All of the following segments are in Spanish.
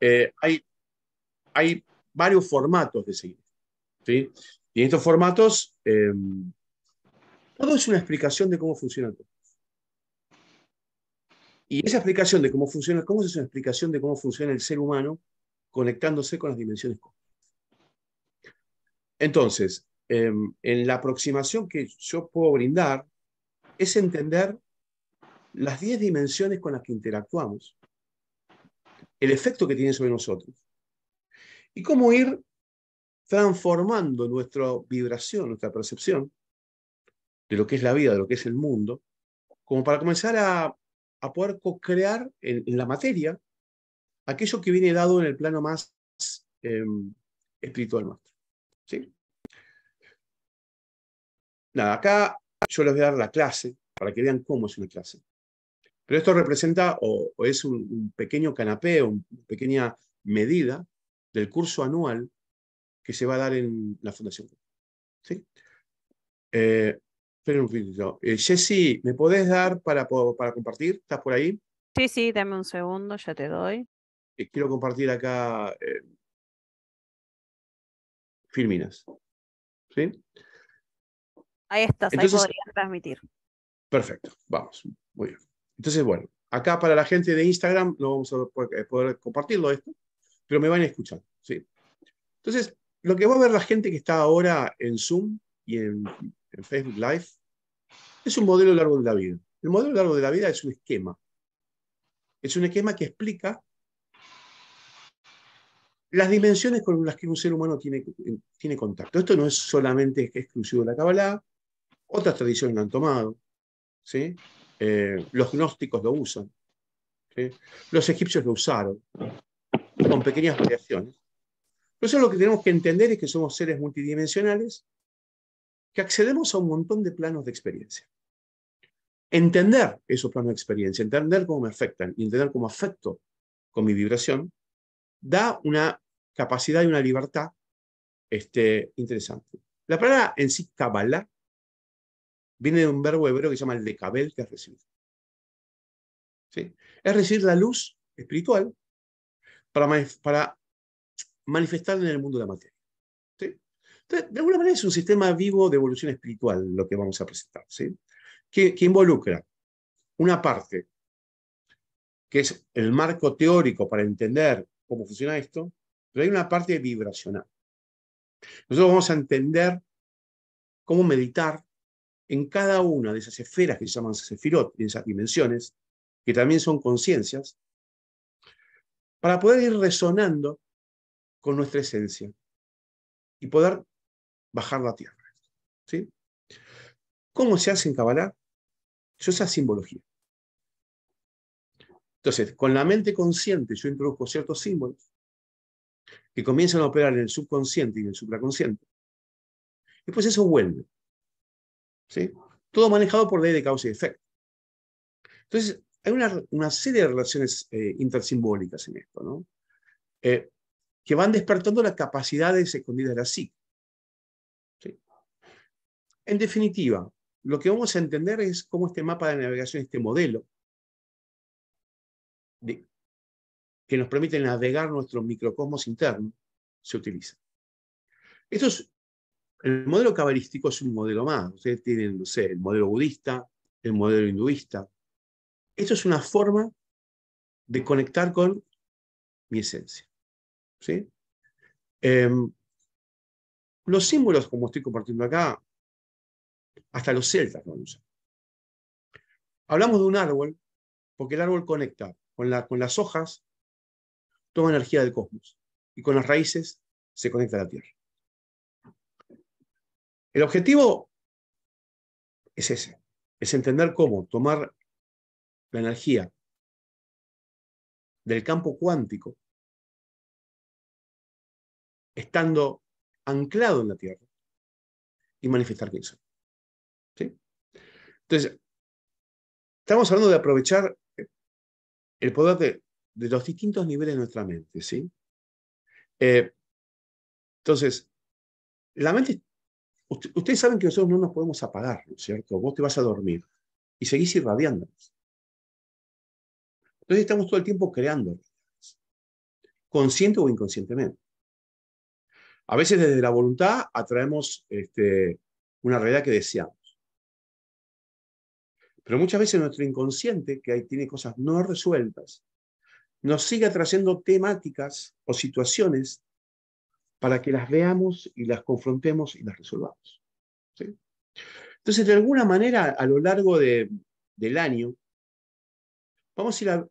Eh, hay, varios formatos de seguir, Y en estos formatos, em, todo es una explicación de cómo funciona todo. Y esa explicación de cómo funciona el cómo es una explicación de cómo funciona el ser humano conectándose con las dimensiones cósmicas. Entonces, em, en la aproximación que yo puedo brindar es entender las 10 dimensiones con las que interactuamos el efecto que tiene sobre nosotros. Y cómo ir transformando nuestra vibración, nuestra percepción de lo que es la vida, de lo que es el mundo, como para comenzar a, poder co-crear en, la materia aquello que viene dado en el plano más em, espiritual más Nada, acá yo les voy a dar la clase para que vean cómo es una clase. Pero esto representa o, es un, pequeño canapé, una pequeña medida del curso anual que se va a dar en la Fundación. ¿Sí? Eh, esperen un poquito. Eh, Jessy, ¿me podés dar para, para compartir? ¿Estás por ahí? Sí, sí, dame un segundo, ya te doy. Eh, quiero compartir acá Firminas. ¿Sí? Ahí estás, ahí podrías transmitir. Perfecto, vamos, muy bien. Entonces, bueno, acá para la gente de Instagram no vamos a eh, poder, compartirlo esto, pero me van a escuchar. ¿sí? Entonces, lo que va a ver la gente que está ahora en Zoom y en, Facebook Live es un modelo largo de la vida. El modelo largo de la vida es un esquema. Es un esquema que explica las dimensiones con las que un ser humano tiene, tiene contacto. Esto no es solamente exclusivo de la Kabbalah, otras tradiciones lo han tomado. ¿sí? Eh, los gnósticos lo usan, los egipcios lo usaron, con pequeñas variaciones. Entonces lo que tenemos que entender es que somos seres multidimensionales que accedemos a un montón de planos de experiencia. Entender esos planos de experiencia, entender cómo me afectan y entender cómo afecto con mi vibración, da una capacidad y una libertad este, interesante. La palabra en sí, Kabbalah, Viene de un verbo hebreo que se llama el decabel, que es recibir. ¿Sí? Es recibir la luz espiritual para, para manifestarla en el mundo de la materia. Entonces, de alguna manera es un sistema vivo de evolución espiritual lo que vamos a presentar, ¿sí? que, que involucra una parte que es el marco teórico para entender cómo funciona esto, pero hay una parte vibracional. Nosotros vamos a entender cómo meditar, en cada una de esas esferas que se llaman sefirot, en esas dimensiones, que también son conciencias, para poder ir resonando con nuestra esencia y poder bajar la tierra. ¿sí? ¿Cómo se hace en Kabbalah? Yo esa simbología. Entonces, con la mente consciente yo introduzco ciertos símbolos que comienzan a operar en el subconsciente y en el supraconsciente. Después eso vuelve. ¿sí? Todo manejado por ley de causa y efecto. Entonces, hay una, serie de relaciones eh, intersimbólicas en esto, ¿no? Eh, que van despertando las capacidades escondidas de la psique. ¿sí? En definitiva, lo que vamos a entender es cómo este mapa de navegación, este modelo, que nos permite navegar nuestros microcosmos internos, se utiliza. Esto es el modelo cabalístico es un modelo más. Ustedes tienen, no sé, el modelo budista, el modelo hinduista. Esto es una forma de conectar con mi esencia. ¿sí? Em, los símbolos, como estoy compartiendo acá, hasta los celtas lo usan. Hablamos de un árbol, porque el árbol conecta con, con las hojas, toma energía del cosmos, y con las raíces se conecta a la tierra. El objetivo es ese, es entender cómo tomar la energía del campo cuántico, estando anclado en la Tierra, y manifestar quién soy. Entonces, estamos hablando de aprovechar eh, el poder de, los distintos niveles de nuestra mente. ¿sí? Eh, entonces, la mente ustedes saben que nosotros no nos podemos apagar, ¿no es cierto? Vos te vas a dormir y seguís irradiándonos. Entonces estamos todo el tiempo creando, consciente o inconscientemente. A veces desde la voluntad atraemos este, una realidad que deseamos. Pero muchas veces nuestro inconsciente, que ahí tiene cosas no resueltas, nos sigue atrayendo temáticas o situaciones para que las veamos y las confrontemos y las resolvamos. Entonces, de alguna manera, a lo largo del año, vamos a ir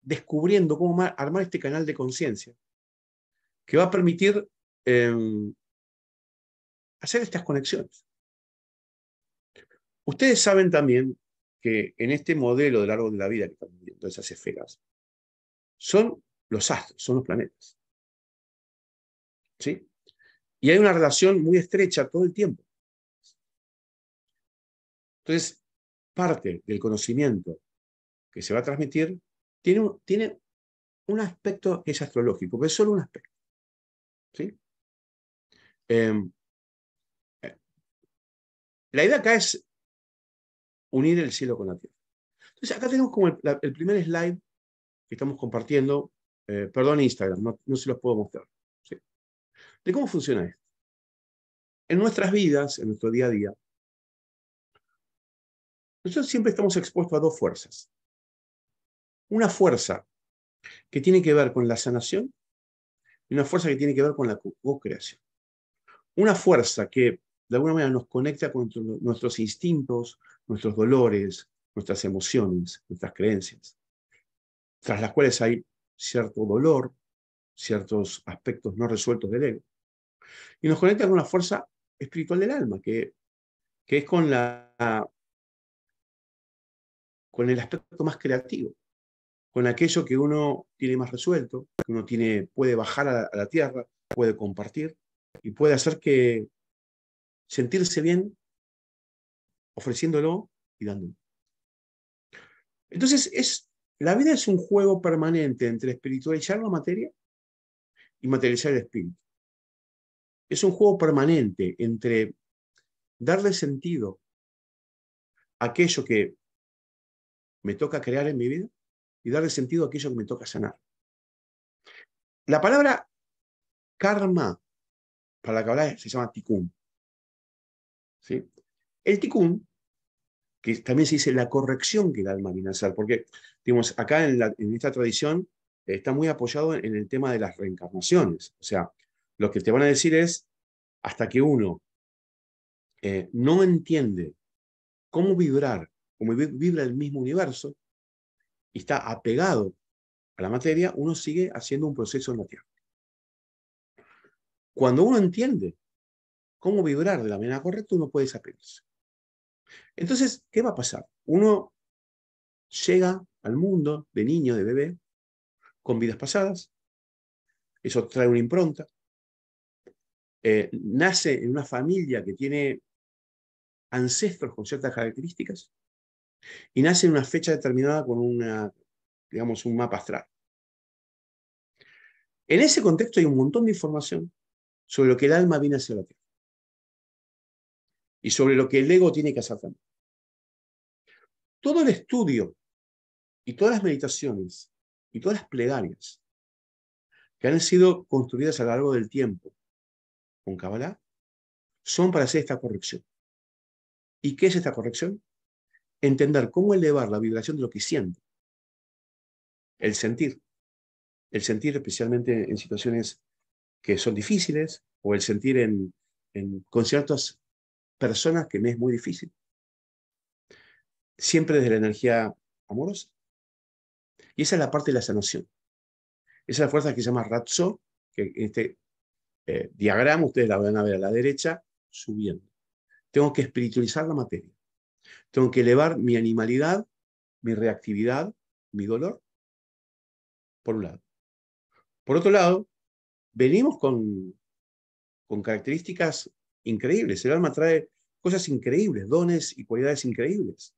descubriendo cómo armar este canal de conciencia, que va a permitir em, hacer estas conexiones. Ustedes saben también que en este modelo de largo de la vida que estamos viendo, esas esferas, son los astros, son los planetas. ¿sí? Y hay una relación muy estrecha todo el tiempo. Entonces, parte del conocimiento que se va a transmitir tiene un, tiene un aspecto que es astrológico, pero es solo un aspecto. ¿sí? Em, eh, la idea acá es unir el cielo con la tierra. Entonces, acá tenemos como el, primer slide que estamos compartiendo. Eh, perdón, Instagram, no se los puedo mostrar cómo funciona esto. En nuestras vidas, en nuestro día a día, nosotros siempre estamos expuestos a dos fuerzas. Una fuerza que tiene que ver con la sanación y una fuerza que tiene que ver con la co-creación. Una fuerza que de alguna manera nos conecta con nuestros instintos, nuestros dolores, nuestras emociones, nuestras creencias, tras las cuales hay cierto dolor, ciertos aspectos no resueltos del ego. Y nos conecta con la fuerza espiritual del alma, que, es con, la, el aspecto más creativo, con aquello que uno tiene más resuelto, que uno tiene, puede bajar a la, tierra, puede compartir y puede hacer que sentirse bien ofreciéndolo y dándolo. Entonces, es, la vida es un juego permanente entre espiritualizar la materia y materializar el espíritu. Es un juego permanente entre darle sentido a aquello que me toca crear en mi vida y darle sentido a aquello que me toca sanar. La palabra karma, para la que se llama tikkun. ¿Sí? El tikkun, que también se dice la corrección que el alma viene a hacer, porque digamos, acá en, esta tradición eh, está muy apoyado en, en el tema de las reencarnaciones. O sea, lo que te van a decir es, hasta que uno eh, no entiende cómo vibrar, cómo vibra el mismo universo, y está apegado a la materia, uno sigue haciendo un proceso en la Tierra. Cuando uno entiende cómo vibrar de la manera correcta, uno puede desapegarse. Entonces, ¿qué va a pasar? Uno llega al mundo de niño, de bebé, con vidas pasadas, eso trae una impronta, eh, nace en una familia que tiene ancestros con ciertas características y nace en una fecha determinada con una, digamos, un mapa astral. En ese contexto hay un montón de información sobre lo que el alma viene hacia la Tierra y sobre lo que el ego tiene que hacer también. Todo el estudio y todas las meditaciones y todas las plegarias que han sido construidas a lo largo del tiempo con Kabbalah, son para hacer esta corrección. ¿Y qué es esta corrección? Entender cómo elevar la vibración de lo que siento. El sentir. El sentir especialmente en situaciones que son difíciles o el sentir en, en, con ciertas personas que me es muy difícil. Siempre desde la energía amorosa. Y esa es la parte de la sanación. Esa es la fuerza que se llama Ratso, que este eh, diagrama, ustedes la van a ver a la derecha, subiendo. Tengo que espiritualizar la materia. Tengo que elevar mi animalidad, mi reactividad, mi dolor, por un lado. Por otro lado, venimos con, características increíbles. El alma trae cosas increíbles, dones y cualidades increíbles,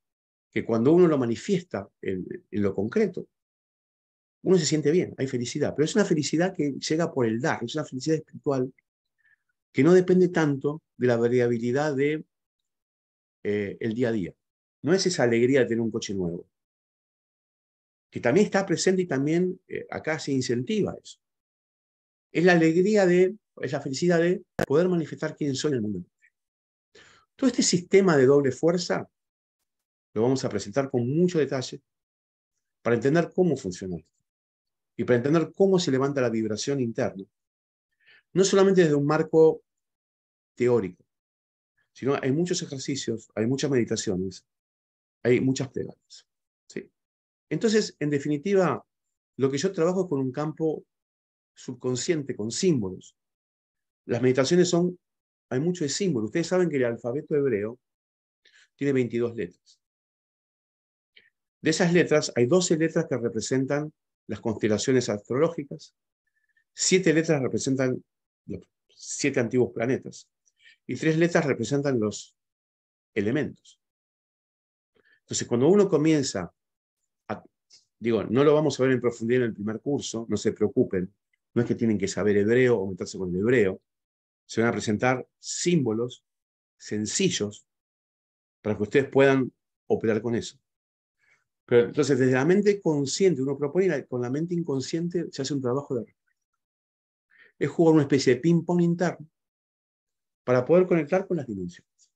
que cuando uno lo manifiesta en lo concreto, uno se siente bien, hay felicidad, pero es una felicidad que llega por el dar, es una felicidad espiritual que no depende tanto de la variabilidad de eh, día a día. No es esa alegría de tener un coche nuevo, que también está presente y también eh, acá se incentiva eso. Es la alegría de, es la felicidad de poder manifestar quién soy en el mundo. Todo este sistema de doble fuerza lo vamos a presentar con mucho detalle para entender cómo funciona esto y para entender cómo se levanta la vibración interna, no solamente desde un marco teórico, sino hay muchos ejercicios, hay muchas meditaciones, hay muchas plegarias. ¿sí? Entonces, en definitiva, lo que yo trabajo con un campo subconsciente, con símbolos. Las meditaciones son, hay mucho de símbolos. Ustedes saben que el alfabeto hebreo tiene 22 letras. De esas letras, hay 12 letras que representan las constelaciones astrológicas. Siete letras representan los siete antiguos planetas y tres letras representan los elementos. Entonces, cuando uno comienza a, digo, no lo vamos a ver en profundidad en el primer curso, no se preocupen, no es que tienen que saber hebreo o meterse con el hebreo, se van a presentar símbolos sencillos para que ustedes puedan operar con eso entonces, desde la mente consciente uno propone, y con la mente inconsciente se hace un trabajo de... Es jugar una especie de ping-pong interno para poder conectar con las dimensiones.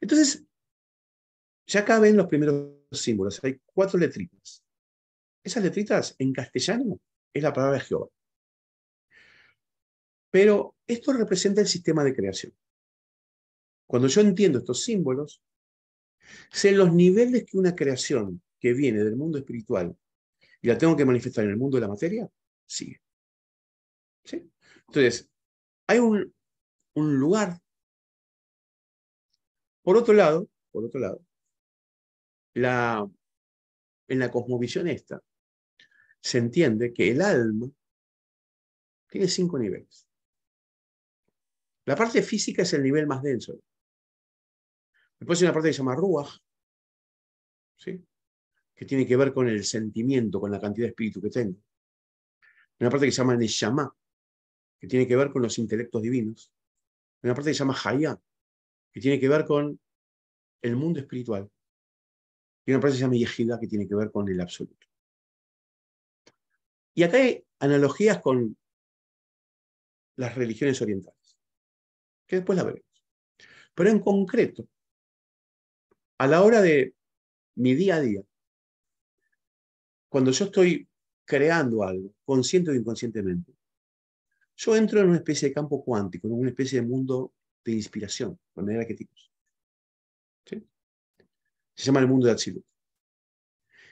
Entonces, ya acá ven los primeros símbolos. Hay cuatro letritas. Esas letritas en castellano es la palabra de Jehová. Pero esto representa el sistema de creación. Cuando yo entiendo estos símbolos, en los niveles que una creación que viene del mundo espiritual y la tengo que manifestar en el mundo de la materia, sigue. ¿Sí? Entonces, hay un, lugar. Por otro lado, por otro lado, en la cosmovisión esta, se entiende que el alma tiene cinco niveles. La parte física es el nivel más denso. Después hay una parte que se llama Ruach, ¿sí? que tiene que ver con el sentimiento, con la cantidad de espíritu que tengo. Hay una parte que se llama Neshama, que tiene que ver con los intelectos divinos. Hay una parte que se llama Haya, que tiene que ver con el mundo espiritual. Y una parte que se llama Yehida, que tiene que ver con el absoluto. Y acá hay analogías con las religiones orientales, que después la veremos. Pero en concreto, a la hora de mi día a día, cuando yo estoy creando algo, consciente o inconscientemente, yo entro en una especie de campo cuántico, en una especie de mundo de inspiración, de manera que Se llama el mundo de Atsilus.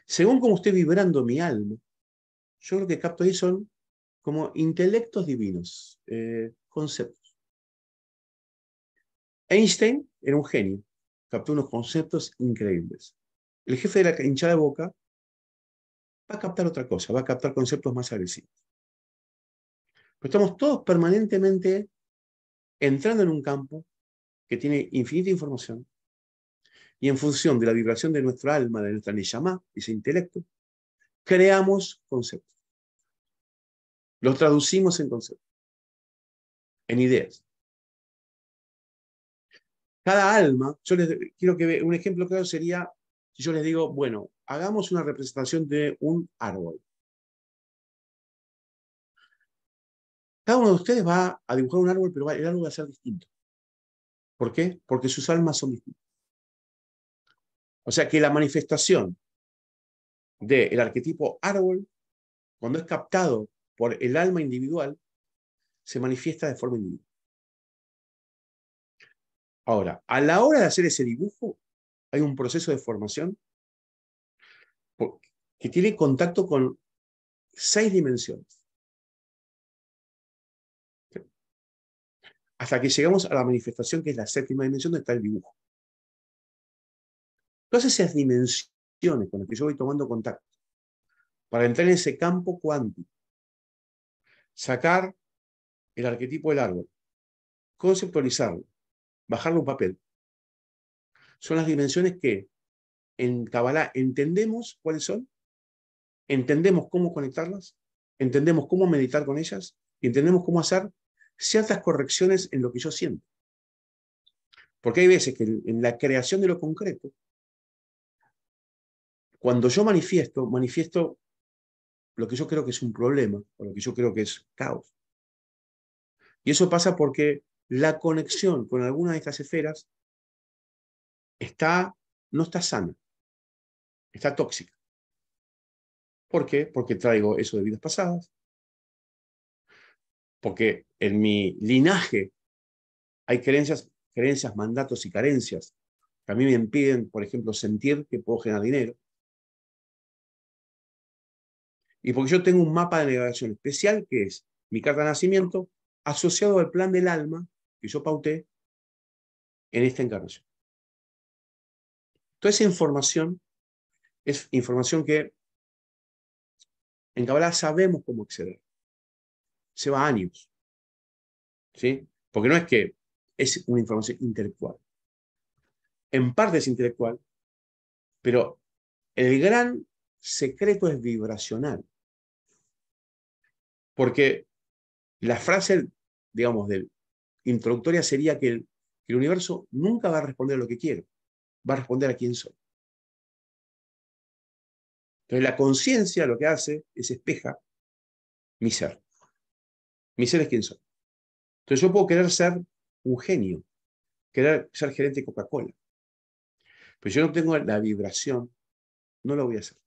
Según como esté vibrando mi alma, yo lo que capto ahí son como intelectos divinos, eh, conceptos. Einstein era un genio, captó unos conceptos increíbles. El jefe de la hinchada de boca va a captar otra cosa, va a captar conceptos más agresivos. estamos todos permanentemente entrando en un campo que tiene infinita información y en función de la vibración de nuestro alma, de nuestra de ese intelecto, creamos conceptos. Los traducimos en conceptos, en ideas. Cada alma, yo les quiero que un ejemplo claro sería si yo les digo, bueno, hagamos una representación de un árbol. Cada uno de ustedes va a dibujar un árbol, pero el árbol va a ser distinto. ¿Por qué? Porque sus almas son distintas. O sea que la manifestación del el arquetipo árbol, cuando es captado por el alma individual, se manifiesta de forma individual. Ahora, a la hora de hacer ese dibujo, hay un proceso de formación que tiene contacto con seis dimensiones. Hasta que llegamos a la manifestación, que es la séptima dimensión, donde está el dibujo. Todas esas dimensiones con las que yo voy tomando contacto, para entrar en ese campo cuántico, sacar el arquetipo del árbol, conceptualizarlo, bajarlo un papel. Son las dimensiones que en Kabbalah entendemos cuáles son, entendemos cómo conectarlas, entendemos cómo meditar con ellas y entendemos cómo hacer ciertas correcciones en lo que yo siento. Porque hay veces que en la creación de lo concreto, cuando yo manifiesto, manifiesto lo que yo creo que es un problema o lo que yo creo que es caos. Y eso pasa porque la conexión con alguna de estas esferas está, no está sana, está tóxica. ¿Por qué? Porque traigo eso de vidas pasadas, porque en mi linaje hay creencias, creencias, mandatos y carencias que a mí me impiden, por ejemplo, sentir que puedo generar dinero. Y porque yo tengo un mapa de navegación especial que es mi carta de nacimiento asociado al plan del alma que yo pauté en esta encarnación. Toda esa información es información que en Kabbalah sabemos cómo acceder. Se va años. ¿sí? Porque no es que es una información intelectual. En parte es intelectual, pero el gran secreto es vibracional. Porque la frase, digamos, de introductoria sería que el, universo nunca va a responder a lo que quiero, va a responder a quién soy. Entonces la conciencia lo que hace es espeja mi ser. Mi ser es quién soy. Entonces yo puedo querer ser un genio, querer ser gerente de Coca-Cola. Pero si yo no tengo la vibración, no lo voy a hacer.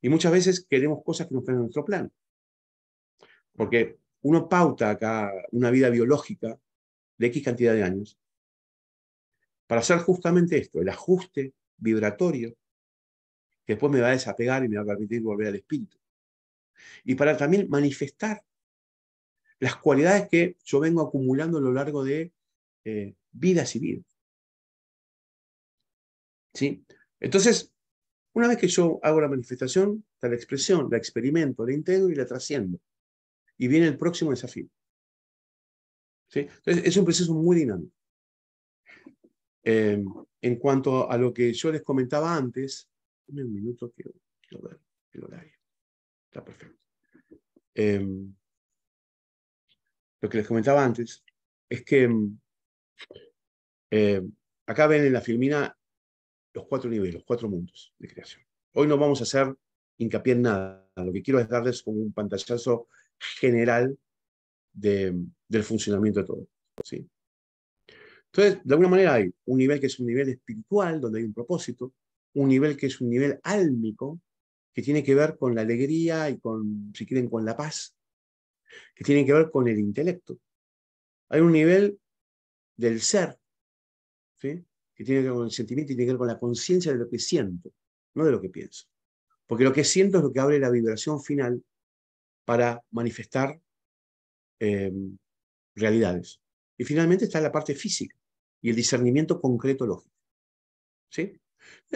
Y muchas veces queremos cosas que no están en nuestro plan. Porque uno pauta acá una vida biológica de X cantidad de años para hacer justamente esto, el ajuste vibratorio que después me va a desapegar y me va a permitir volver al espíritu. Y para también manifestar las cualidades que yo vengo acumulando a lo largo de vida eh, vidas y vidas. ¿Sí? Entonces, una vez que yo hago la manifestación, la expresión, la experimento, la integro y la trasciendo y viene el próximo desafío. ¿Sí? es un proceso muy dinámico. Em, en cuanto a lo que yo les comentaba antes, dame un minuto que ver el horario. Está perfecto. Em, lo que les comentaba antes es que eh, acá ven en la filmina los cuatro niveles, los cuatro mundos de creación. Hoy no vamos a hacer hincapié en nada. Lo que quiero es darles como un pantallazo general del funcionamiento de todo. ¿sí? Entonces, de alguna manera hay un nivel que es un nivel espiritual, donde hay un propósito, un nivel que es un nivel álmico, que tiene que ver con la alegría y con, si quieren, con la paz, que tiene que ver con el intelecto. Hay un nivel del ser, que tiene que ver con el sentimiento y tiene que ver con la conciencia de lo que siento, no de lo que pienso. Porque lo que siento es lo que abre la vibración final para manifestar eh, realidades. Y finalmente está la parte física y el discernimiento concreto lógico. ¿Sí?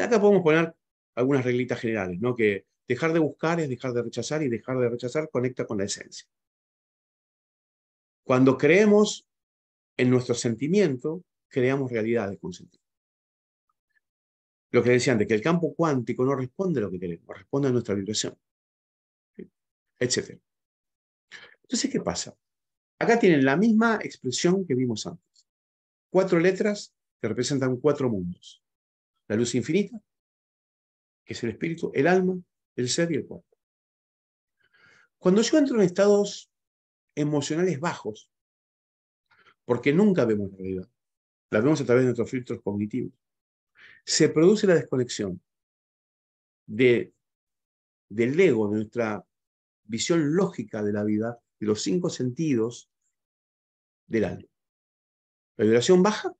acá podemos poner algunas reglitas generales, ¿no? que dejar de buscar es dejar de rechazar y dejar de rechazar conecta con la esencia. Cuando creemos en nuestro sentimiento, creamos realidades con sentido. Lo que decía antes, que el campo cuántico no responde a lo que queremos, responde a nuestra vibración etc. Entonces, ¿qué pasa? Acá tienen la misma expresión que vimos antes. Cuatro letras que representan cuatro mundos. La luz infinita, que es el espíritu, el alma, el ser y el cuerpo. Cuando yo entro en estados emocionales bajos, porque nunca vemos la realidad, la vemos a través de nuestros filtros cognitivos, se produce la desconexión de, del ego, de nuestra visión lógica de la vida, y los cinco sentidos del alma. La vibración baja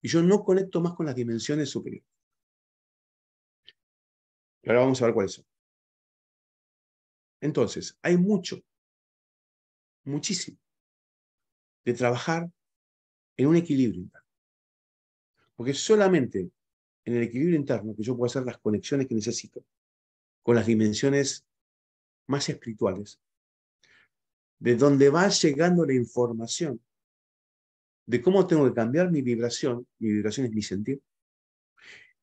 y yo no conecto más con las dimensiones superiores. Y ahora vamos a ver cuáles son. Entonces, hay mucho, muchísimo, de trabajar en un equilibrio interno. Porque solamente en el equilibrio interno que yo puedo hacer las conexiones que necesito con las dimensiones más espirituales, de donde va llegando la información de cómo tengo que cambiar mi vibración, mi vibración es mi sentir,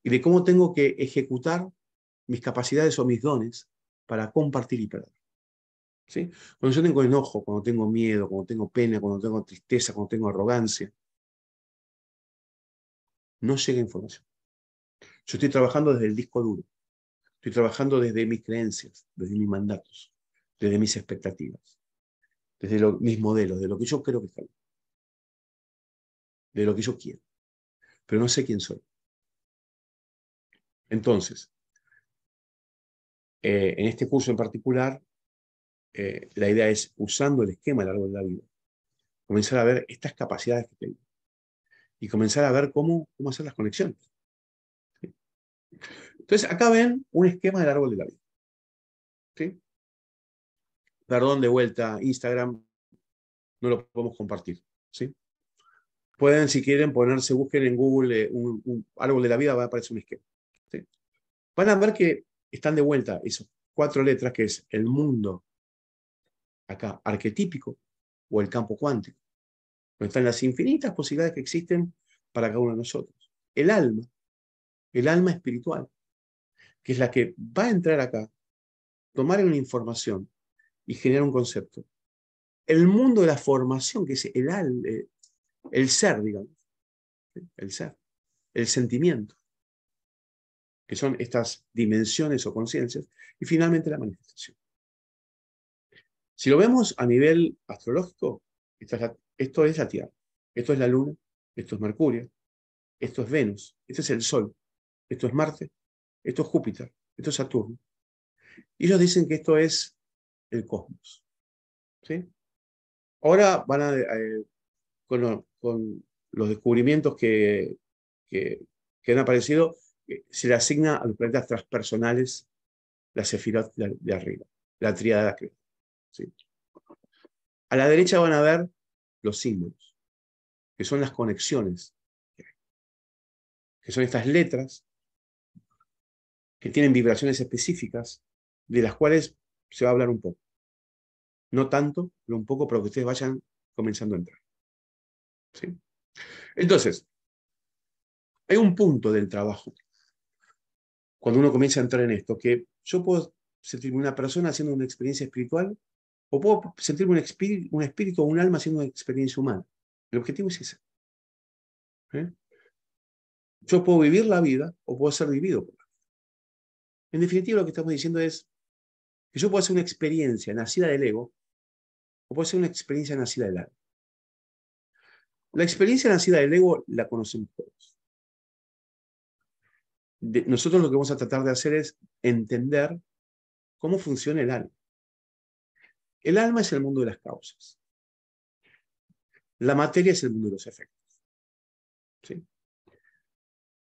y de cómo tengo que ejecutar mis capacidades o mis dones para compartir y perder. Cuando yo tengo enojo, cuando tengo miedo, cuando tengo pena, cuando tengo tristeza, cuando tengo arrogancia, no llega información. Yo estoy trabajando desde el disco duro. Estoy trabajando desde mis creencias, desde mis mandatos, desde mis expectativas, desde mis modelos, de lo que yo creo que está de lo que yo quiero. Pero no sé quién soy. Entonces, eh, en este curso en particular, eh, la idea es, usando el esquema a lo largo de la vida, comenzar a ver estas capacidades que tengo y comenzar a ver cómo, cómo hacer las conexiones. Entonces, acá ven un esquema del árbol de la vida. Perdón, de vuelta, Instagram, no lo podemos compartir. ¿sí? Pueden, si quieren, ponerse, busquen en Google eh, un, árbol de la vida, va a aparecer un esquema. Van a ver que están de vuelta esas cuatro letras, que es el mundo, acá, arquetípico, o el campo cuántico, donde están las infinitas posibilidades que existen para cada uno de nosotros. El alma, el alma espiritual, que es la que va a entrar acá, tomar una información y generar un concepto. El mundo de la formación, que es el, eh, el, ser, digamos, el ser, el sentimiento, que son estas dimensiones o conciencias, y finalmente la manifestación. Si lo vemos a nivel astrológico, esto es la, esto es la Tierra, esto es la Luna, esto es Mercurio, esto es Venus, Esto es el Sol, esto es Marte, esto es Júpiter, esto es Saturno. Y ellos dicen que esto es el cosmos. Ahora van a, eh, con, los descubrimientos que, que, han aparecido, eh, se le asigna a los planetas transpersonales la sefirot de, arriba, la triada de ¿sí? A la derecha van a ver los símbolos, que son las conexiones, que son estas letras que tienen vibraciones específicas, de las cuales se va a hablar un poco. No tanto, pero un poco, para que ustedes vayan comenzando a entrar. ¿Sí? Entonces, hay un punto del trabajo, cuando uno comienza a entrar en esto, que yo puedo sentirme una persona haciendo una experiencia espiritual, o puedo sentirme un, espíritu, un espíritu o un alma haciendo una experiencia humana. El objetivo es ese. ¿Eh? Yo puedo vivir la vida o puedo ser vivido por en definitiva, lo que estamos diciendo es que yo puedo hacer una experiencia nacida del ego o puedo ser una experiencia nacida del alma. La experiencia nacida del ego la conocemos todos. nosotros lo que vamos a tratar de hacer es entender cómo funciona el alma. El alma es el mundo de las causas. La materia es el mundo de los efectos. ¿Sí?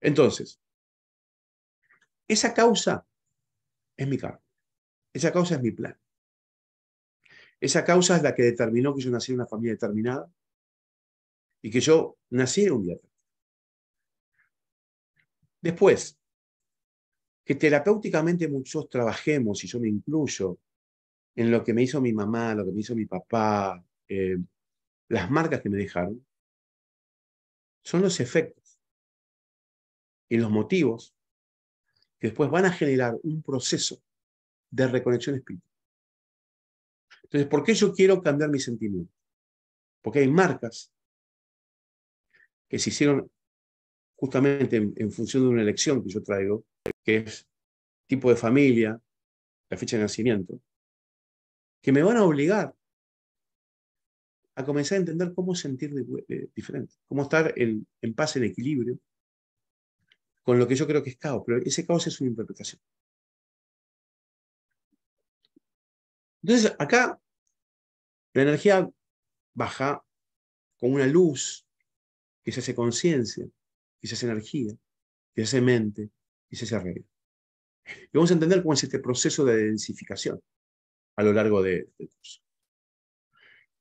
Entonces, esa causa es mi causa. Esa causa es mi plan. Esa causa es la que determinó que yo nací en una familia determinada y que yo nací en un día. Después, que terapéuticamente muchos trabajemos, y yo me incluyo, en lo que me hizo mi mamá, lo que me hizo mi papá, eh, las marcas que me dejaron, son los efectos y los motivos que después van a generar un proceso de reconexión espiritual. Entonces, ¿por qué yo quiero cambiar mi sentimiento? Porque hay marcas que se hicieron justamente en, función de una elección que yo traigo, que es tipo de familia, la fecha de nacimiento, que me van a obligar a comenzar a entender cómo sentir diferente, cómo estar en paz, en equilibrio, con lo que yo creo que es caos, pero ese caos es una interpretación. Entonces, acá la energía baja con una luz que se hace conciencia, que se hace energía, que se hace mente, que se hace arreglo. Y vamos a entender cómo es este proceso de densificación a lo largo del de curso.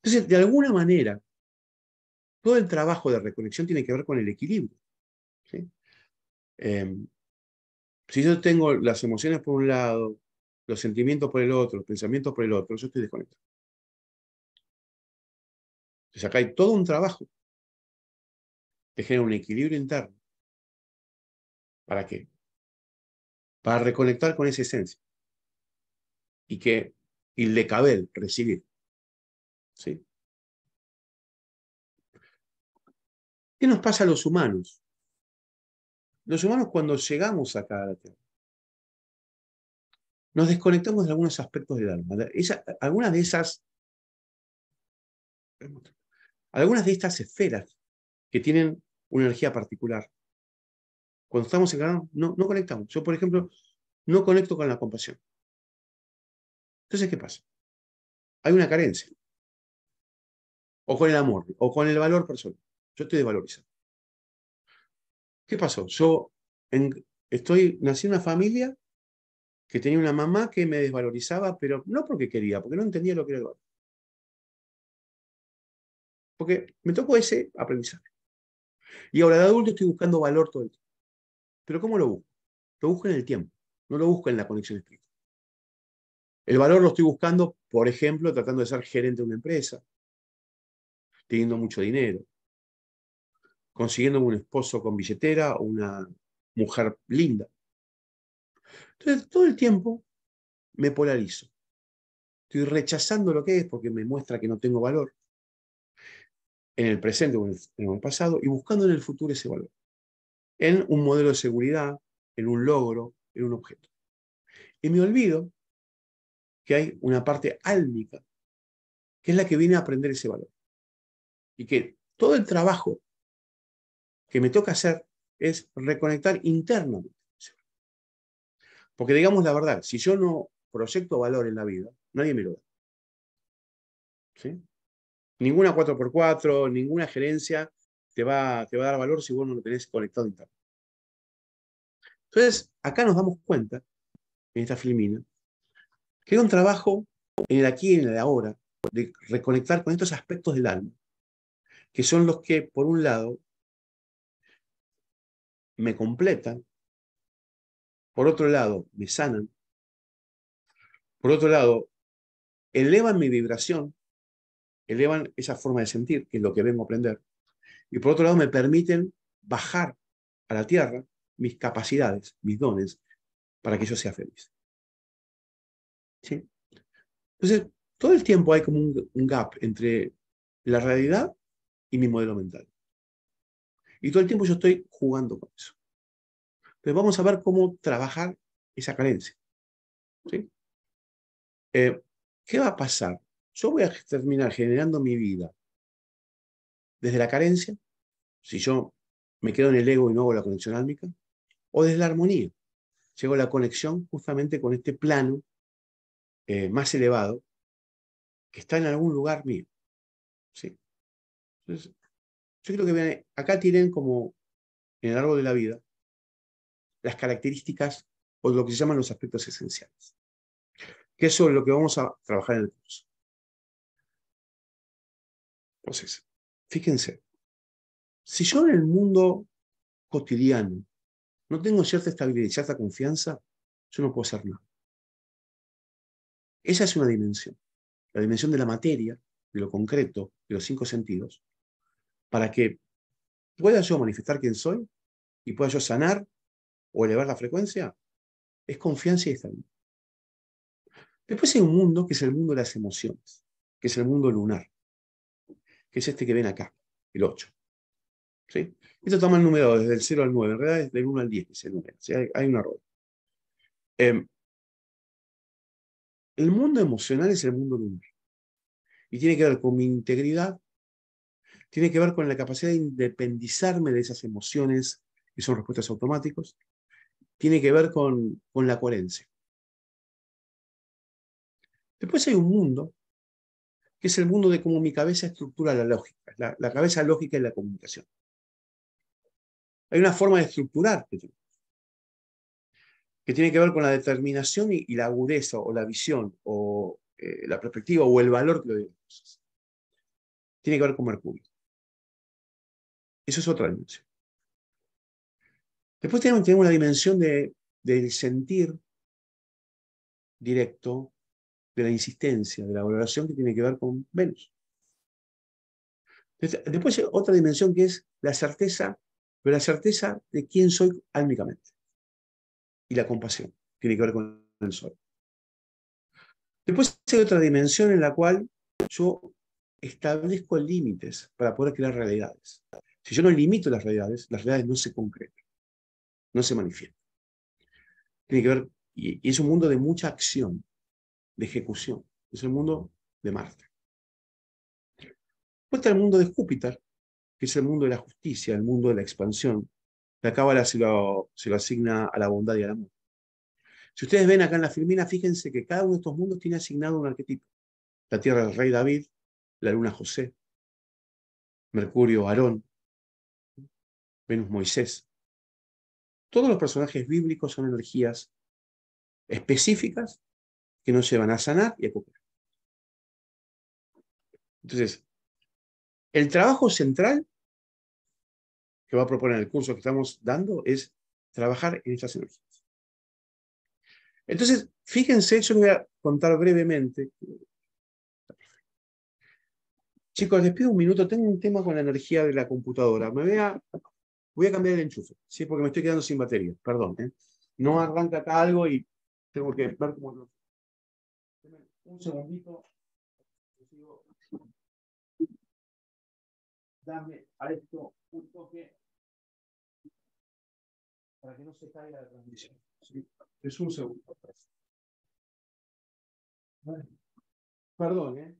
Entonces, de alguna manera, todo el trabajo de reconexión tiene que ver con el equilibrio. Em, si yo tengo las emociones por un lado, los sentimientos por el otro, los pensamientos por el otro, yo estoy desconectado. Entonces acá hay todo un trabajo de genera un equilibrio interno. ¿Para qué? Para reconectar con esa esencia. Y que, y le cabe recibir. ¿Sí? ¿Qué nos pasa a los humanos? los humanos cuando llegamos acá a la Tierra, nos desconectamos de algunos aspectos del alma. algunas de esas, algunas de estas esferas que tienen una energía particular. Cuando estamos encarnados, no, no conectamos. Yo, por ejemplo, no conecto con la compasión. Entonces, ¿qué pasa? Hay una carencia. O con el amor, o con el valor personal. Yo estoy desvalorizado. ¿Qué pasó? Yo estoy, nací en una familia que tenía una mamá que me desvalorizaba, pero no porque quería, porque no entendía lo que era el valor. Porque me tocó ese aprendizaje. Y ahora de adulto estoy buscando valor todo el tiempo. Pero ¿cómo lo busco? Lo busco en el tiempo, no lo busco en la conexión espiritual. El valor lo estoy buscando, por ejemplo, tratando de ser gerente de una empresa, teniendo mucho dinero, consiguiendo un esposo con billetera o una mujer linda. Entonces, todo el tiempo me polarizo. Estoy rechazando lo que es porque me muestra que no tengo valor en el presente o en el, pasado y buscando en el futuro ese valor. En un modelo de seguridad, en un logro, en un objeto. Y me olvido que hay una parte álmica, que es la que viene a aprender ese valor. Y que todo el trabajo que me toca hacer es reconectar internamente. Porque digamos la verdad, si yo no proyecto valor en la vida, nadie me lo da. Ninguna 4x4, ninguna gerencia te va, te va a dar valor si vos no lo tenés conectado interno. Entonces, acá nos damos cuenta, en esta filmina, que hay un trabajo en el aquí y en el ahora, de reconectar con estos aspectos del alma, que son los que, por un lado, me completan, por otro lado, me sanan, por otro lado, elevan mi vibración, elevan esa forma de sentir, que es lo que vengo a aprender, y por otro lado, me permiten bajar a la tierra mis capacidades, mis dones, para que yo sea feliz. Entonces, todo el tiempo hay como un gap entre la realidad y mi modelo mental. Y todo el tiempo yo estoy jugando con eso. Entonces vamos a ver cómo trabajar esa carencia. Eh, ¿Qué va a pasar? Yo voy a terminar generando mi vida desde la carencia, si yo me quedo en el ego y no hago la conexión álmica, o desde la armonía. Llego a la conexión justamente con este plano eh, más elevado que está en algún lugar mío. ¿sí? Entonces, yo creo que acá tienen como en el largo de la vida las características o lo que se llaman los aspectos esenciales. Que eso es lo que vamos a trabajar en el curso. Entonces, fíjense, si yo en el mundo cotidiano no tengo cierta estabilidad y cierta confianza, yo no puedo hacer nada. Esa es una dimensión, la dimensión de la materia, de lo concreto, de los cinco sentidos, para que pueda yo manifestar quién soy y pueda yo sanar o elevar la frecuencia, es confianza y estabilidad. Después hay un mundo que es el mundo de las emociones, que es el mundo lunar, que es este que ven acá, el 8. ¿Sí? Esto toma el numerado, desde el 0 al 9, en realidad es del 1 al 10 que el número hay, un error. Em, el mundo emocional es el mundo lunar y tiene que ver con mi integridad, tiene que ver con la capacidad de independizarme de esas emociones que son respuestas automáticas, tiene que ver con, la coherencia. Después hay un mundo, que es el mundo de cómo mi cabeza estructura la lógica, la, cabeza lógica y la comunicación. Hay una forma de estructurar que tiene que ver con la determinación y, la agudeza o la visión o eh, la perspectiva o el valor que le doy cosas. Tiene que ver con Mercurio. Eso es otra dimensión. Después tenemos, una la dimensión del sentir directo, de la insistencia, de la valoración que tiene que ver con Venus. Después hay otra dimensión que es la certeza, pero la certeza de quién soy álmicamente. Y la compasión, tiene que ver con el sol. Después hay otra dimensión en la cual yo establezco límites para poder crear realidades. Si yo no limito las realidades, las realidades no se concretan, no se manifiestan. Tiene que ver, y, es un mundo de mucha acción, de ejecución. Es el mundo de Marte. Después está el mundo de Júpiter, que es el mundo de la justicia, el mundo de la expansión. La cábala se lo, se lo asigna a la bondad y al amor. Si ustedes ven acá en la Filmina, fíjense que cada uno de estos mundos tiene asignado un arquetipo. La tierra del rey David, la luna José, Mercurio Aarón, menos Moisés. Todos los personajes bíblicos son energías específicas que no se van a sanar y a cooperar. Entonces, el trabajo central que va a proponer el curso que estamos dando es trabajar en estas energías. Entonces, fíjense, yo voy a contar brevemente. Chicos, les pido un minuto, tengo un tema con la energía de la computadora. Me voy a voy a cambiar el enchufe, ¿sí? Porque me estoy quedando sin batería, perdón, ¿eh? No arranca acá algo y tengo que ver cómo lo... Un segundito. Dame a esto un toque para que no se caiga la transmisión. Es un segundo. Perdón, ¿eh?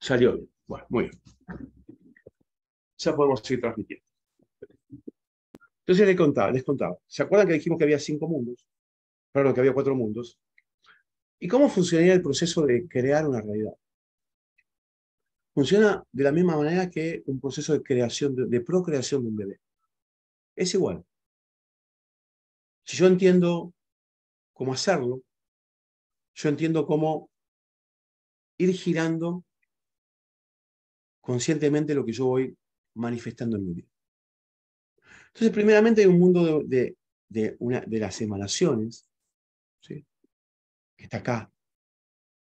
Salió bien. Bueno, muy bien. Ya podemos seguir transmitiendo. Entonces les contaba, les contaba. ¿Se acuerdan que dijimos que había cinco mundos? Claro, que había cuatro mundos. ¿Y cómo funcionaría el proceso de crear una realidad? Funciona de la misma manera que un proceso de creación, de procreación de un bebé. Es igual. Si yo entiendo cómo hacerlo, yo entiendo cómo ir girando conscientemente lo que yo voy manifestando en mi vida. Entonces, primeramente hay un mundo de, una, de las emanaciones, que está acá,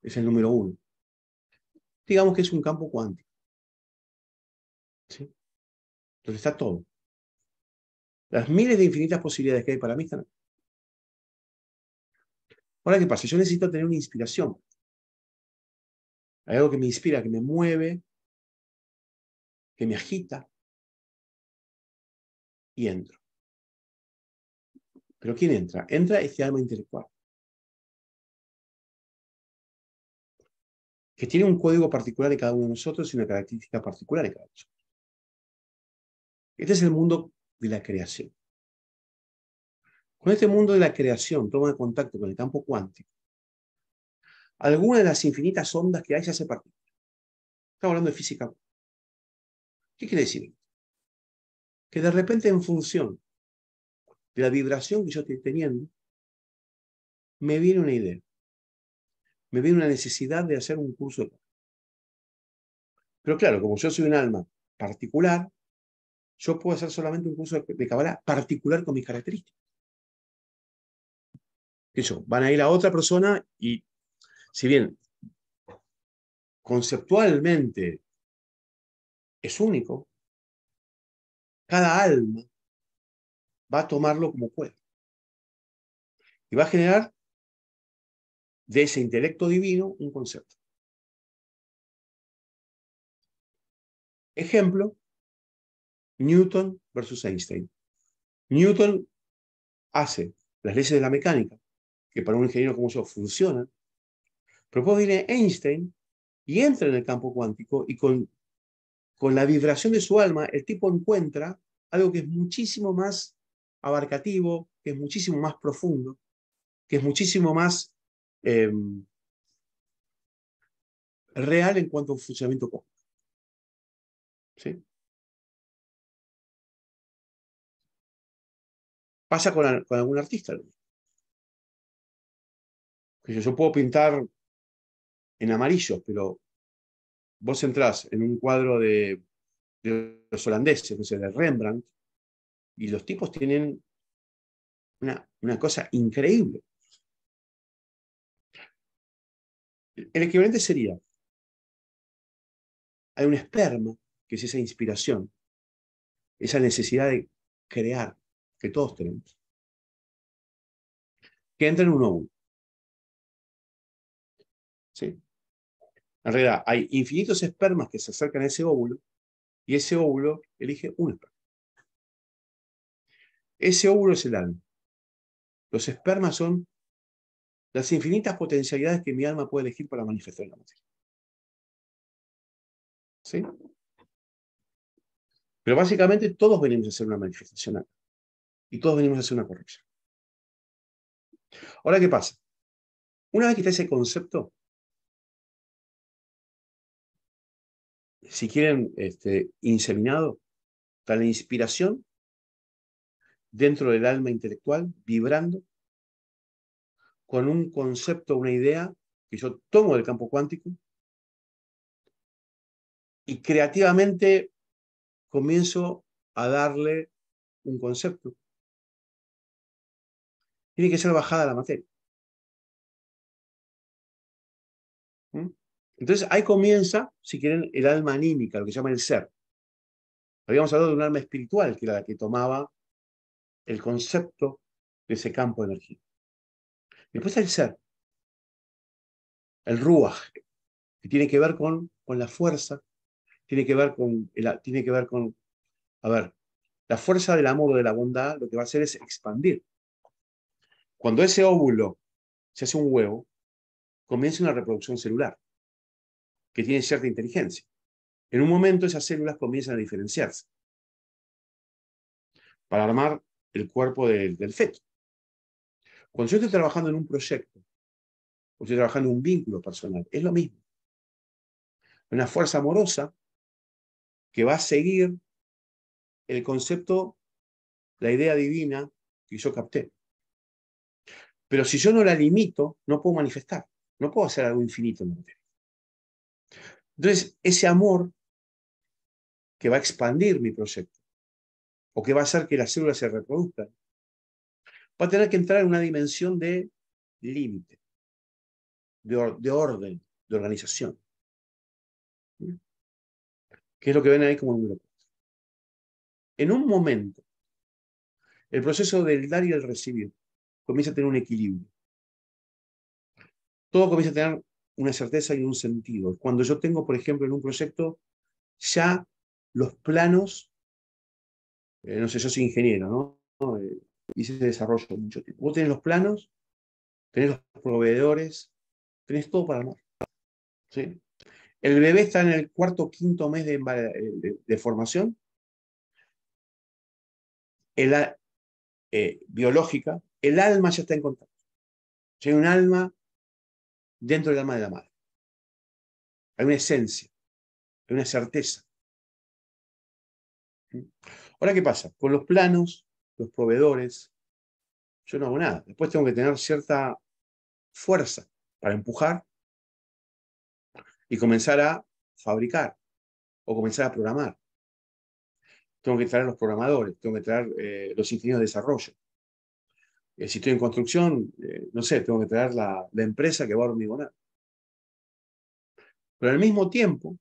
es el número uno. Digamos que es un campo cuántico, ¿sí? donde está todo las miles de infinitas posibilidades que hay para mí están Ahora, ¿qué pasa? Yo necesito tener una inspiración. Hay algo que me inspira, que me mueve, que me agita. Y entro. Pero ¿quién entra? Entra este alma intelectual. Que tiene un código particular de cada uno de nosotros y una característica particular de cada uno de nosotros. Este es el mundo de la creación. Con este mundo de la creación toma contacto con el campo cuántico. alguna de las infinitas ondas que hay se hace partículas. Estamos hablando de física. ¿Qué quiere decir? Que de repente en función de la vibración que yo estoy teniendo, me viene una idea. Me viene una necesidad de hacer un curso de Pero claro, como yo soy un alma particular, yo puedo hacer solamente un curso de, de particular con mis características. eso van a ir a otra persona y, si bien conceptualmente es único, cada alma va a tomarlo como puede. Y va a generar de ese intelecto divino un concepto. Ejemplo, Newton versus Einstein. Newton hace las leyes de la mecánica, que para un ingeniero como yo funcionan, pero viene Einstein y entra en el campo cuántico y con, con la vibración de su alma, el tipo encuentra algo que es muchísimo más abarcativo, que es muchísimo más profundo, que es muchísimo más em, real en cuanto a un funcionamiento cósmico. ¿Sí? Pasa con, algún artista. yo, puedo pintar en amarillo, pero vos entrás en un cuadro de, los holandeses, no de Rembrandt, y los tipos tienen una, una, cosa increíble. El equivalente sería, hay un esperma, que es esa inspiración, esa necesidad de crear, que todos tenemos. Que entren uno un uno. ¿Sí? En realidad, hay infinitos espermas que se acercan a ese óvulo y ese óvulo elige un esperma. Ese óvulo es el alma. Los espermas son las infinitas potencialidades que mi alma puede elegir para manifestar en la materia. ¿Sí? Pero básicamente todos venimos a hacer una manifestación acá. Y todos venimos a hacer una corrección. Ahora, ¿qué pasa? Una vez que está ese concepto, si quieren, este, inseminado, está la inspiración dentro del alma intelectual, vibrando, con un concepto, una idea que yo tomo del campo cuántico, y creativamente comienzo a darle un concepto, tiene que ser bajada la materia. ¿Mm? Entonces ahí comienza, si quieren, el alma anímica, lo que se llama el ser. Habíamos hablado de un alma espiritual, que era la que tomaba el concepto de ese campo de energía. Después el ser, el ruaj, que tiene que ver con, con la fuerza, tiene que ver con, tiene que ver con, a ver, la fuerza del amor o de la bondad lo que va a hacer es expandir. Cuando ese óvulo se hace un huevo, comienza una reproducción celular que tiene cierta inteligencia. En un momento esas células comienzan a diferenciarse para armar el cuerpo del feto. Cuando yo estoy trabajando en un proyecto, o estoy trabajando en un vínculo personal, es lo mismo. Una fuerza amorosa que va a seguir el concepto, la idea divina que yo capté. Pero si yo no la limito, no puedo manifestar, no puedo hacer algo infinito en materia. Entonces, ese amor que va a expandir mi proyecto, o que va a hacer que las células se reproduzcan, va a tener que entrar en una dimensión de límite, de, orden, de organización. qué Que es lo que ven ahí como número 4. En un momento, el proceso del dar y el recibir comienza a tener un equilibrio. Todo comienza a tener una certeza y un sentido. Cuando yo tengo, por ejemplo, en un proyecto, ya los planos, eh, no sé, yo soy ingeniero, ¿no? hice eh, hice desarrollo mucho tiempo. Vos tenés los planos, tenés los proveedores, tenés todo para más ¿sí? El bebé está en el cuarto o quinto mes de, eh, formación. El, eh, biológica, el alma ya está en contacto. Ya hay un alma dentro del alma de la madre. Hay una esencia, hay una certeza. Ahora, ¿qué pasa? Con los planos, los proveedores, yo no hago nada. Después tengo que tener cierta fuerza para empujar y comenzar a fabricar o comenzar a programar. Tengo que traer los programadores, tengo que traer eh, los ingenieros de desarrollo, eh, si estoy en construcción, eh, no sé, tengo que traer la, empresa que va a hormigonar. Pero al mismo tiempo,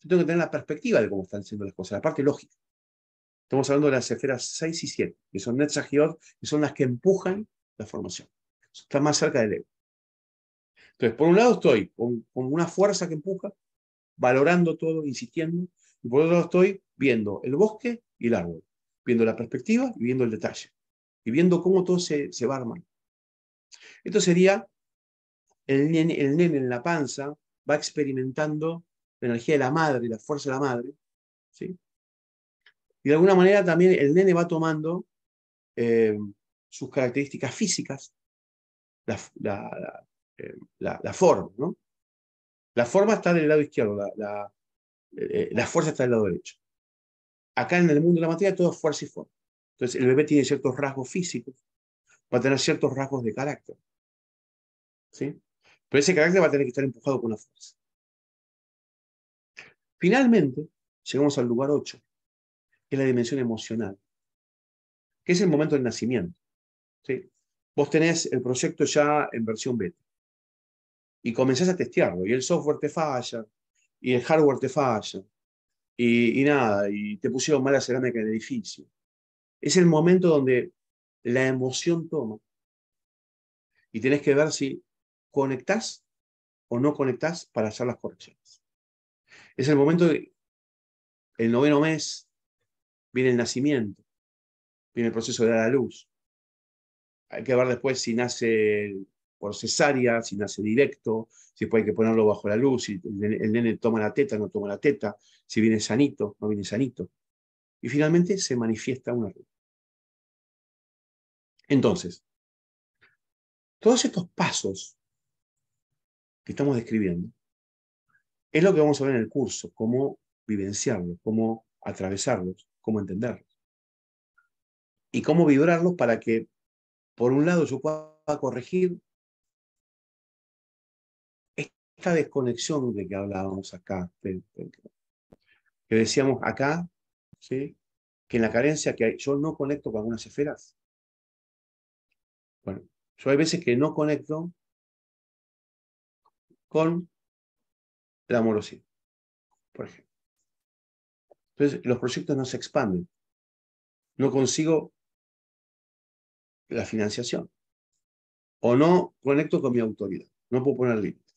yo tengo que tener la perspectiva de cómo están siendo las cosas, la parte lógica. Estamos hablando de las esferas 6 y 7, que son Netzagiot, que son las que empujan la formación. Está más cerca del ego. Entonces, por un lado estoy con, con, una fuerza que empuja, valorando todo, insistiendo, y por otro lado estoy viendo el bosque y el árbol, viendo la perspectiva y viendo el detalle y viendo cómo todo se, se va armando. Esto sería el nene, en la panza va experimentando la energía de la madre, la fuerza de la madre, ¿sí? Y de alguna manera también el nene va tomando eh, sus características físicas, eh, la, forma, ¿no? La forma está del lado izquierdo, eh, la, fuerza está del lado derecho. Acá en el mundo de la materia todo es fuerza y forma. Entonces, el bebé tiene ciertos rasgos físicos, va a tener ciertos rasgos de carácter. ¿Sí? Pero ese carácter va a tener que estar empujado con la fuerza. Finalmente, llegamos al lugar 8, que es la dimensión emocional, que es el momento del nacimiento. ¿Sí? Vos tenés el proyecto ya en versión beta y comenzás a testearlo y el software te falla y el hardware te falla y, y nada, y te pusieron mala cerámica en el edificio es el momento donde la emoción toma. Y tenés que ver si conectás o no conectás para hacer las correcciones. Es el momento, el noveno mes, viene el nacimiento, viene el proceso de dar a luz. Hay que ver después si nace por cesárea, si nace directo, si hay que ponerlo bajo la luz, si el nene toma la teta, no toma la teta, si viene sanito, no viene sanito y finalmente se manifiesta una ruta. Entonces, todos estos pasos que estamos describiendo es lo que vamos a ver en el curso, cómo vivenciarlos, cómo atravesarlos, cómo entenderlos y cómo vibrarlos para que, por un lado, yo pueda corregir esta desconexión de que hablábamos acá, que decíamos acá, ¿sí? que en la carencia que hay, yo no conecto con algunas esferas. Bueno, yo hay veces que no conecto con la amorosidad, por ejemplo. Entonces, los proyectos no se expanden. No consigo la financiación. O no conecto con mi autoridad. No puedo poner límites.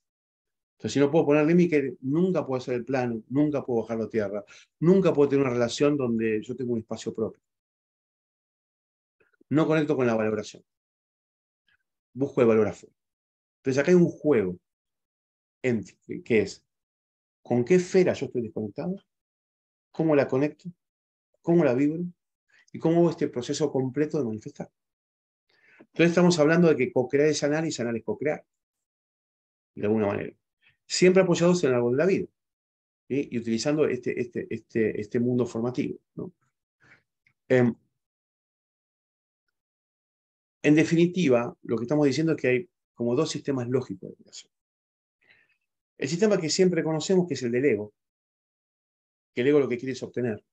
Entonces, si no puedo poner límite, nunca puedo hacer el plano, nunca puedo bajar la tierra, nunca puedo tener una relación donde yo tengo un espacio propio. No conecto con la valoración. Busco el valor afuera. Entonces, acá hay un juego. que es? ¿Con qué esfera yo estoy desconectado? ¿Cómo la conecto? ¿Cómo la vibro? ¿Y cómo hago este proceso completo de manifestar? Entonces estamos hablando de que co-crear es sanar y sanar co-crear. De alguna manera siempre apoyados en el árbol de la vida y utilizando este, este, este, este mundo formativo. Em, en definitiva, lo que estamos diciendo es que hay como dos sistemas lógicos de educación. El sistema que siempre conocemos, que es el del ego, que el ego lo que quiere es obtener.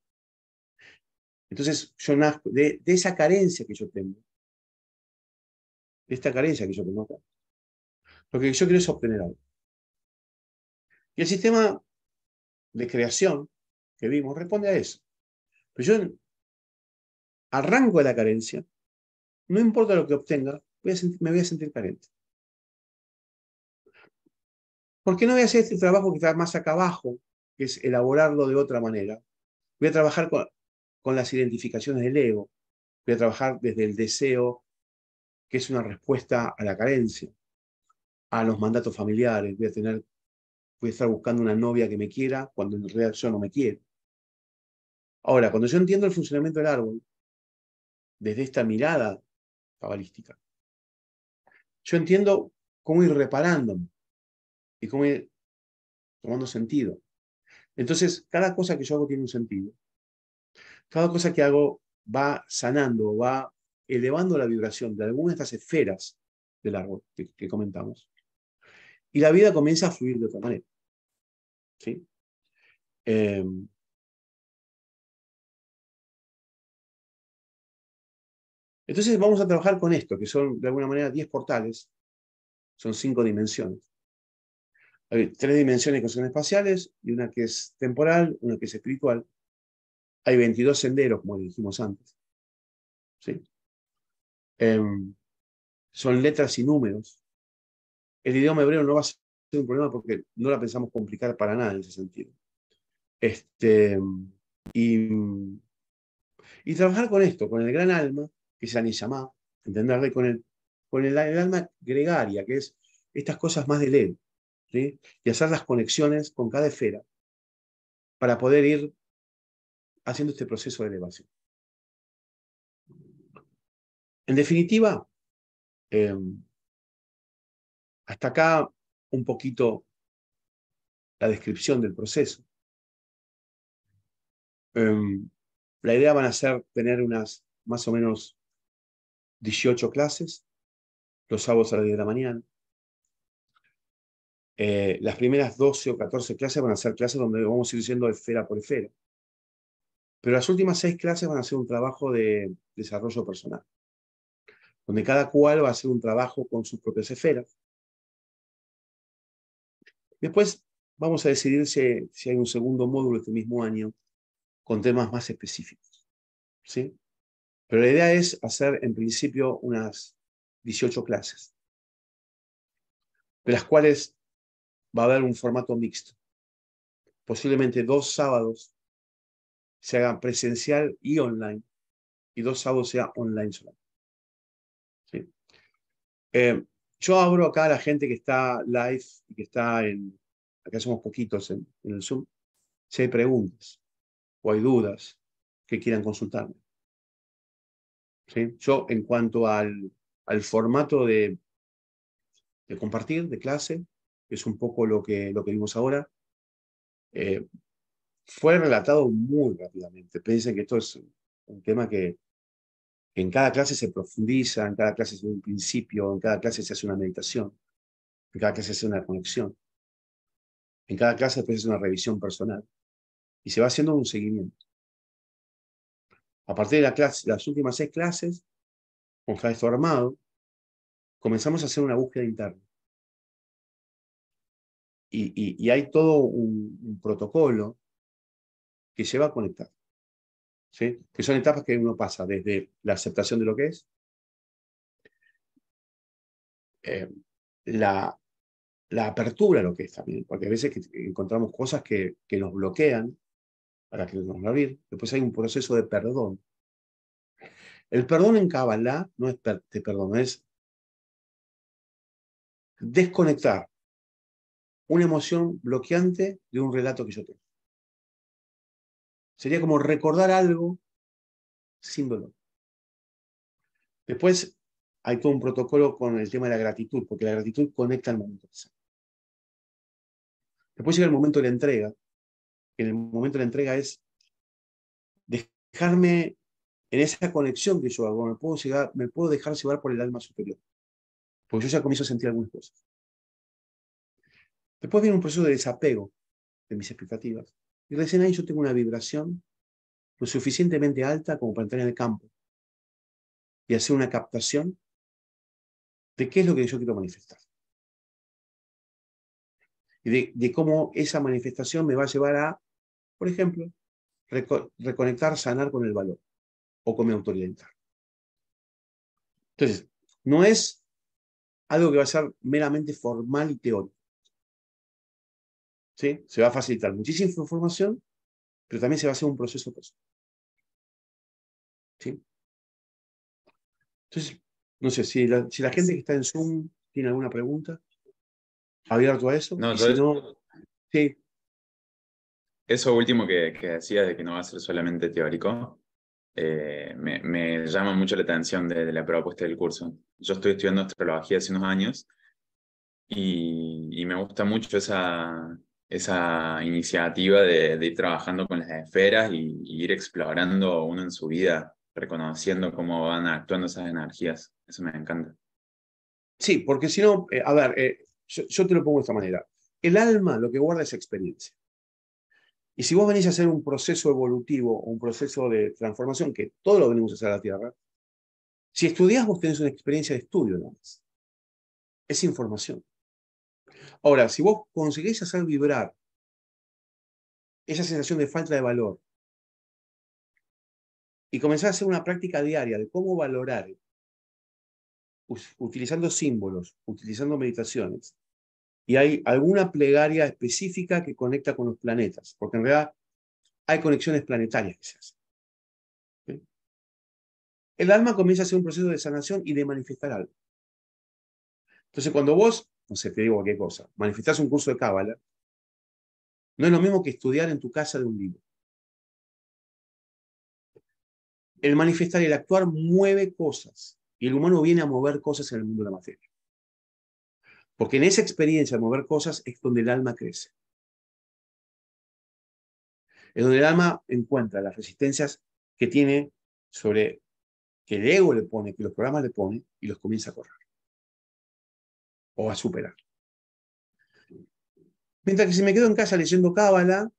Entonces, yo nazco de, de esa carencia que yo tengo, de esta carencia que yo tengo acá, lo que yo quiero es obtener algo. Y el sistema de creación que vimos responde a eso. Pero yo arranco de la carencia, no importa lo que obtenga, me voy a sentir carente. ¿Por qué no voy a hacer este trabajo que está más acá abajo, que es elaborarlo de otra manera? Voy a trabajar con, con las identificaciones del ego, voy a trabajar desde el deseo, que es una respuesta a la carencia, a los mandatos familiares, voy a tener voy estar buscando una novia que me quiera cuando en realidad yo no me quiero. Ahora, cuando yo entiendo el funcionamiento del árbol, desde esta mirada cabalística, yo entiendo cómo ir reparándome y cómo ir tomando sentido. Entonces, cada cosa que yo hago tiene un sentido. Cada cosa que hago va sanando, va elevando la vibración de alguna de estas esferas del árbol que comentamos. Y la vida comienza a fluir de otra manera. ¿sí? Em, entonces vamos a trabajar con esto, que son de alguna manera 10 portales, son 5 dimensiones. Hay tres dimensiones que son espaciales y una que es temporal, una que es espiritual. Hay 22 senderos, como dijimos antes. ¿Sí? Em, son letras y números. El idioma hebreo no va a ser un problema porque no la pensamos complicar para nada en ese sentido. Este, y, y trabajar con esto, con el gran alma, que es la entenderle con, el, con el, alma gregaria, que es estas cosas más de ley y hacer las conexiones con cada esfera para poder ir haciendo este proceso de elevación. En definitiva, eh, hasta acá un poquito la descripción del proceso. Em, la idea van a ser tener unas más o menos 18 clases, los sábados a las 10 de la mañana. Eh, las primeras 12 o 14 clases van a ser clases donde vamos a ir haciendo esfera por esfera. Pero las últimas seis clases van a ser un trabajo de desarrollo personal, donde cada cual va a hacer un trabajo con sus propias esferas. Después vamos a decidir si, hay un segundo módulo este mismo año con temas más específicos. ¿sí? Pero la idea es hacer en principio unas 18 clases, de las cuales va a haber un formato mixto. Posiblemente dos sábados se hagan presencial y online, y dos sábados sea online solamente. ¿Sí? Eh, yo abro acá a la gente que está live y que está en, acá somos poquitos en, el Zoom, si hay preguntas o hay dudas que quieran consultarme. Yo en cuanto al, al formato de, de, compartir, de clase, es un poco lo que, lo que vimos ahora, eh, fue relatado muy rápidamente. Piensen que esto es un tema que en cada clase se profundiza, en cada clase se hace un principio, en cada clase se hace una meditación, en cada clase se hace una conexión, en cada clase después pues se hace una revisión personal y se va haciendo un seguimiento. A partir de las últimas seis clases, con cada esto armado, comenzamos a hacer una búsqueda interna. Y, hay todo un, protocolo que se va a conectar que son etapas que uno pasa desde la aceptación de lo que es, eh, la, apertura a lo que es también, porque a veces encontramos cosas que, nos bloquean para que nos abrir, después hay un proceso de perdón. El perdón en Kabbalah no es de te es desconectar una emoción bloqueante de un relato que yo tengo. Sería como recordar algo sin dolor. Después hay todo un protocolo con el tema de la gratitud, porque la gratitud conecta al momento Después llega el momento de la entrega. En el momento de la entrega es dejarme en esa conexión que yo hago, me puedo, me puedo dejar llevar por el alma superior. Porque yo ya comienzo a sentir algunas cosas. Después viene un proceso de desapego de mis expectativas. Y recién ahí yo tengo una vibración lo suficientemente alta como para entrar en el campo y hacer una captación de qué es lo que yo quiero manifestar. Y de, cómo esa manifestación me va a llevar a, por ejemplo, reconectar, sanar con el valor o con mi autoridad Entonces, no es algo que va a ser meramente formal y teórico. ¿sí? Se va a facilitar muchísima información, pero también se va a hacer un proceso ¿Sí? Entonces, no sé, si la, si la gente que está en Zoom tiene alguna pregunta, abierto a eso. No, si no, sí. Eso último que, decía, de que no va a ser solamente teórico, eh, me, llama mucho la atención de, la propuesta del curso. Yo estoy estudiando astrología hace unos años y me gusta mucho esa, esa iniciativa de, ir trabajando con las esferas y, ir explorando uno en su vida, reconociendo cómo van actuando esas energías. Eso me encanta. Sí, porque si no, eh, a ver, eh, yo, te lo pongo de esta manera. El alma lo que guarda es experiencia. Y si vos venís a hacer un proceso evolutivo, un proceso de transformación, que todo lo venimos a hacer a la Tierra, si estudiás vos tenés una experiencia de estudio nada más. Es información. Ahora, si vos conseguís hacer vibrar esa sensación de falta de valor y comenzás a hacer una práctica diaria de cómo valorar, utilizando símbolos, utilizando meditaciones, y hay alguna plegaria específica que conecta con los planetas, porque en realidad hay conexiones planetarias que se hacen. El alma comienza a hacer un proceso de sanación y de manifestar algo. Entonces, cuando vos no sé, te digo cualquier cosa, manifestarse un curso de cábala, no es lo mismo que estudiar en tu casa de un libro. El manifestar y el actuar mueve cosas y el humano viene a mover cosas en el mundo de la materia. Porque en esa experiencia de mover cosas es donde el alma crece. Es donde el alma encuentra las resistencias que tiene sobre que el ego le pone, que los programas le pone y los comienza a correr o a superar. Mientras que si me quedo en casa leyendo Cábala,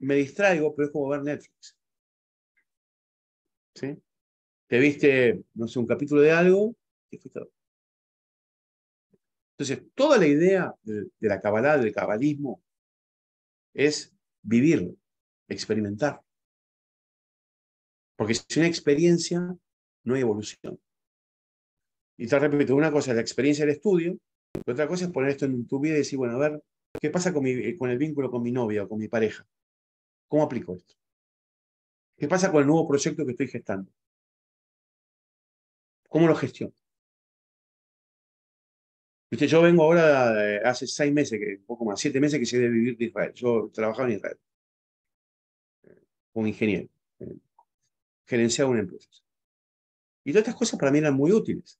me distraigo, pero es como ver Netflix. ¿Sí? Te viste, no sé, un capítulo de algo y fuiste Entonces, toda la idea de, la cábala del cabalismo, es vivirlo, experimentar. Porque sin experiencia no hay evolución. Y te repito, una cosa es la experiencia del estudio, otra cosa es poner esto en tu vida y decir, bueno, a ver, ¿qué pasa eh, con, el vínculo con mi novia o con mi pareja? ¿Cómo aplico esto? ¿Qué pasa con el nuevo proyecto que estoy gestando? ¿Cómo lo gestiono? yo vengo ahora, eh, hace seis meses, que, un poco más, siete meses que se vivir de Israel. Yo trabajaba en Israel eh, como ingeniero, gerenciaba una empresa. Y todas estas cosas para mí eran muy útiles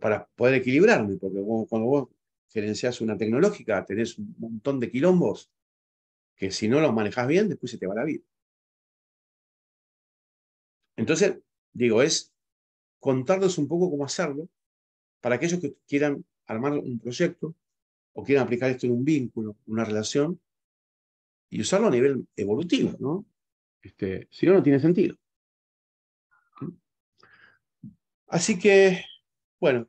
para poder equilibrarme, porque cuando vos gerencias una tecnológica tenés un montón de quilombos que si no los manejas bien, después se te va la vida. Entonces, digo, es contarles un poco cómo hacerlo para aquellos que quieran armar un proyecto o quieran aplicar esto en un vínculo, una relación, y usarlo a nivel evolutivo, ¿no? Este, si no, no tiene sentido. Así que bueno,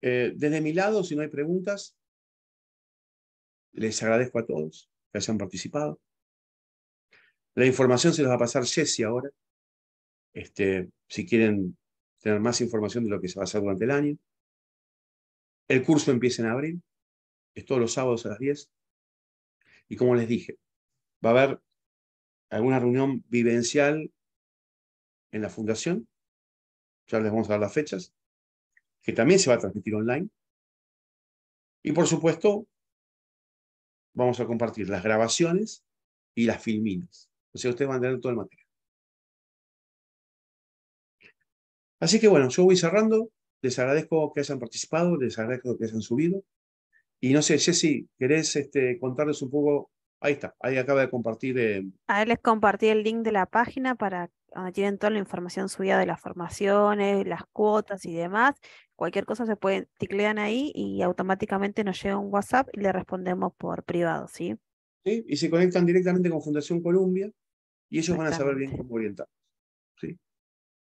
eh, desde mi lado, si no hay preguntas, les agradezco a todos que hayan participado. La información se los va a pasar Jesse ahora. Este, si quieren tener más información de lo que se va a hacer durante el año. El curso empieza en abril, es todos los sábados a las 10. Y como les dije, va a haber alguna reunión vivencial en la fundación. Ya les vamos a dar las fechas que también se va a transmitir online. Y por supuesto, vamos a compartir las grabaciones y las filminas. O sea, ustedes van a tener todo el material. Así que bueno, yo voy cerrando. Les agradezco que hayan participado, les agradezco que hayan subido. Y no sé, Jesse ¿querés este, contarles un poco? Ahí está, ahí acaba de compartir. Eh, ahí les compartí el link de la página para donde ah, tienen toda la información subida de las formaciones, las cuotas y demás. Cualquier cosa se pueden, ticlean ahí y automáticamente nos llega un WhatsApp y le respondemos por privado, ¿sí? Sí, y se conectan directamente con Fundación Colombia y ellos van a saber bien cómo orientar. ¿sí?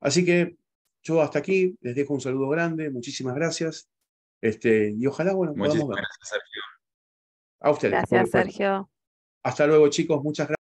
Así que yo hasta aquí les dejo un saludo grande, muchísimas gracias. Este, y ojalá, bueno, podamos ver. Gracias, Sergio. A ustedes. Gracias, Sergio. Hasta luego, chicos. Muchas gracias.